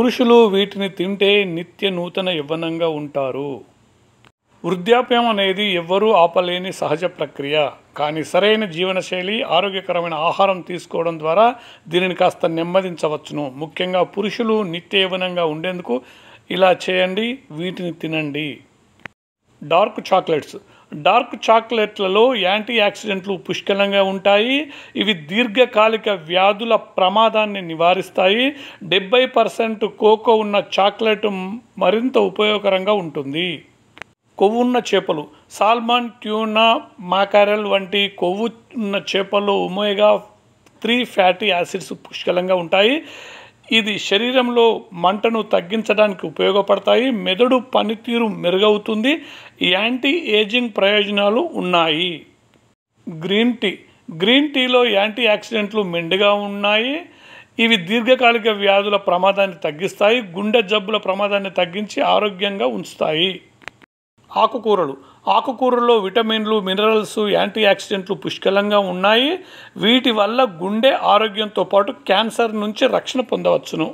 పురుషులు వీటిని తింటే నిత్య నూతన యవ్వనంగా ఉంటారు వృద్ధాప్యం అనేది ఎవ్వరూ ఆపలేని సహజ ప్రక్రియ కానీ సరైన జీవనశైలి ఆరోగ్యకరమైన ఆహారం తీసుకోవడం ద్వారా దీనిని కాస్త నెమ్మదించవచ్చును ముఖ్యంగా పురుషులు నిత్య యవ్వనంగా ఉండేందుకు ఇలా చేయండి వీటిని తినండి డార్క్ చాక్లెట్స్ డార్క్ చాక్లెట్లలో యాంటీ యాక్సిడెంట్లు పుష్కలంగా ఉంటాయి ఇవి దీర్ఘకాలిక వ్యాధుల ప్రమాదాన్ని నివారిస్తాయి డెబ్బై పర్సెంట్ కోకో ఉన్న చాక్లెట్ మరింత ఉపయోగకరంగా ఉంటుంది కొవ్వున్న చేపలు సాల్మాన్ ట్యూనా మాకారెల్ వంటి కొవ్వు ఉన్న చేపలు ఉమేగా త్రీ ఫ్యాటీ యాసిడ్స్ పుష్కలంగా ఉంటాయి ఇది శరీరంలో మంటను తగ్గించడానికి ఉపయోగపడతాయి మెదడు పనితీరు మెరుగవుతుంది యాంటీ ఏజింగ్ ప్రయోజనాలు ఉన్నాయి గ్రీన్ టీ గ్రీన్ టీలో యాంటీ యాక్సిడెంట్లు మెండుగా ఉన్నాయి ఇవి దీర్ఘకాలిక వ్యాధుల ప్రమాదాన్ని తగ్గిస్తాయి గుండె జబ్బుల ప్రమాదాన్ని తగ్గించి ఆరోగ్యంగా ఉంచుతాయి ఆకుకూరలు ఆకుకూరల్లో విటమిన్లు మినరల్స్ యాంటీ ఆక్సిడెంట్లు పుష్కలంగా ఉన్నాయి వీటి వల్ల గుండె ఆరోగ్యంతో పాటు క్యాన్సర్ నుంచి రక్షణ పొందవచ్చును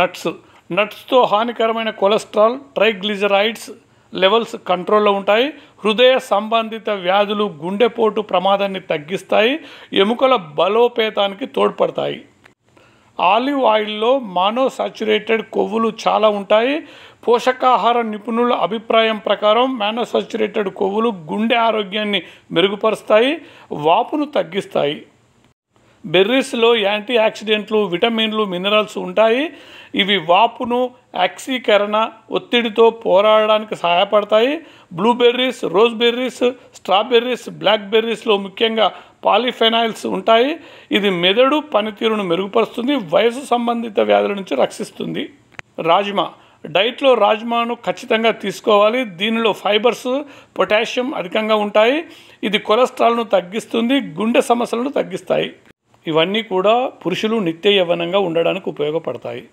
నట్స్ నట్స్తో హానికరమైన కొలెస్ట్రాల్ ట్రైగ్లిజరైడ్స్ లెవెల్స్ కంట్రోల్లో ఉంటాయి హృదయ సంబంధిత వ్యాధులు గుండెపోటు ప్రమాదాన్ని తగ్గిస్తాయి ఎముకల బలోపేతానికి తోడ్పడతాయి ఆలివ్ ఆయిల్లో మానో సాచ్యురేటెడ్ కొవ్వులు చాలా ఉంటాయి పోషకాహార నిపుణుల అభిప్రాయం ప్రకారం మానోసాచురేటెడ్ కొవ్వులు గుండె ఆరోగ్యాన్ని మెరుగుపరుస్తాయి వాపును తగ్గిస్తాయి బెర్రీస్లో యాంటీ ఆక్సిడెంట్లు విటమిన్లు మినరల్స్ ఉంటాయి ఇవి వాపును యాక్సీకరణ ఒత్తిడితో పోరాడడానికి సహాయపడతాయి blueberries rose berries strawberries black బెర్రీస్లో ముఖ్యంగా పాలిఫెనాయిల్స్ ఉంటాయి ఇది మెదడు పనితీరును మెరుగుపరుస్తుంది వయసు సంబంధిత వ్యాధుల నుంచి రక్షిస్తుంది రాజ్మా డైట్లో రాజ్మాను ఖచ్చితంగా తీసుకోవాలి దీనిలో ఫైబర్స్ పొటాషియం అధికంగా ఉంటాయి ఇది కొలెస్ట్రాల్ను తగ్గిస్తుంది గుండె సమస్యలను తగ్గిస్తాయి ఇవన్నీ కూడా పురుషులు నిత్య యవ్వనంగా ఉండడానికి ఉపయోగపడతాయి